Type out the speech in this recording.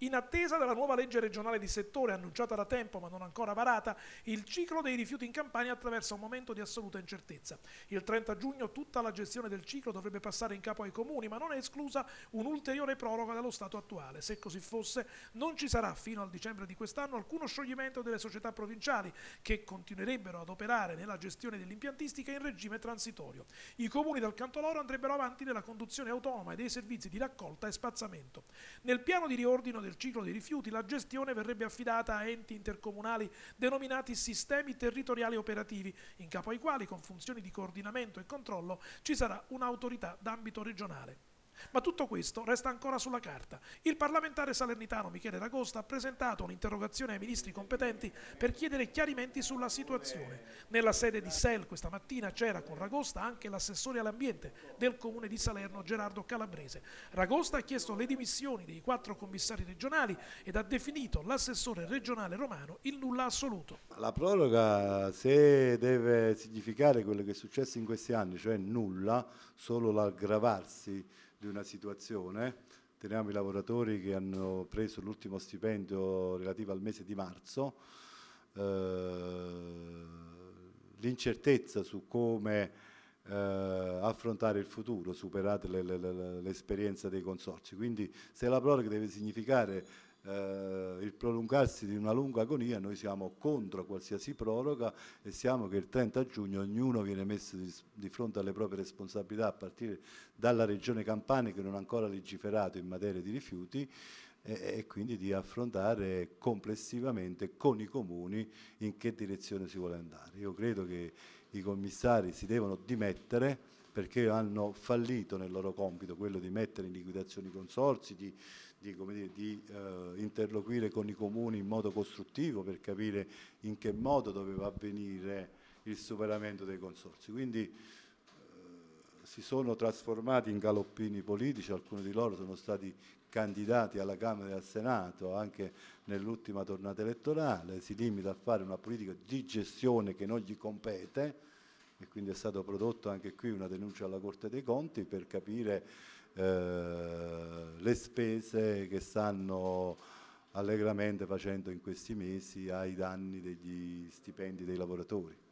In attesa della nuova legge regionale di settore, annunciata da tempo ma non ancora varata, il ciclo dei rifiuti in Campania attraversa un momento di assoluta incertezza. Il 30 giugno tutta la gestione del ciclo dovrebbe passare in capo ai comuni, ma non è esclusa un'ulteriore proroga dello stato attuale. Se così fosse, non ci sarà fino al dicembre di quest'anno alcuno scioglimento delle società provinciali, che continuerebbero ad operare nella gestione dell'impiantistica in regime transitorio. I comuni dal canto loro andrebbero avanti nella conduzione autonoma e dei servizi di raccolta e spazzamento. Nel piano di riordino del ciclo dei rifiuti, la gestione verrebbe affidata a enti intercomunali denominati sistemi territoriali operativi, in capo ai quali, con funzioni di coordinamento e controllo, ci sarà un'autorità d'ambito regionale. Ma tutto questo resta ancora sulla carta. Il parlamentare salernitano Michele D'Agosta ha presentato un'interrogazione ai ministri competenti per chiedere chiarimenti sulla situazione. Nella sede di SEL questa mattina c'era con Ragosta anche l'assessore all'ambiente del comune di Salerno Gerardo Calabrese. Ragosta ha chiesto le dimissioni dei quattro commissari regionali ed ha definito l'assessore regionale romano il nulla assoluto. La proroga se deve significare quello che è successo in questi anni, cioè nulla, solo l'aggravarsi di una situazione, teniamo i lavoratori che hanno preso l'ultimo stipendio relativo al mese di marzo, eh, l'incertezza su come eh, affrontare il futuro, superate l'esperienza dei consorzi. Quindi se la proroga deve significare eh, il prolungarsi di una lunga agonia, noi siamo contro qualsiasi proroga e siamo che il 30 giugno ognuno viene messo di, di fronte alle proprie responsabilità a partire dalla regione Campania che non ha ancora legiferato in materia di rifiuti e, e quindi di affrontare complessivamente con i comuni in che direzione si vuole andare. Io credo che i commissari si devono dimettere perché hanno fallito nel loro compito, quello di mettere in liquidazione i consorsi, di di, dire, di eh, interloquire con i comuni in modo costruttivo per capire in che modo doveva avvenire il superamento dei consorsi. Quindi eh, si sono trasformati in galoppini politici, alcuni di loro sono stati candidati alla Camera e al Senato anche nell'ultima tornata elettorale, si limita a fare una politica di gestione che non gli compete, e quindi è stato prodotto anche qui una denuncia alla Corte dei Conti per capire eh, le spese che stanno allegramente facendo in questi mesi ai danni degli stipendi dei lavoratori.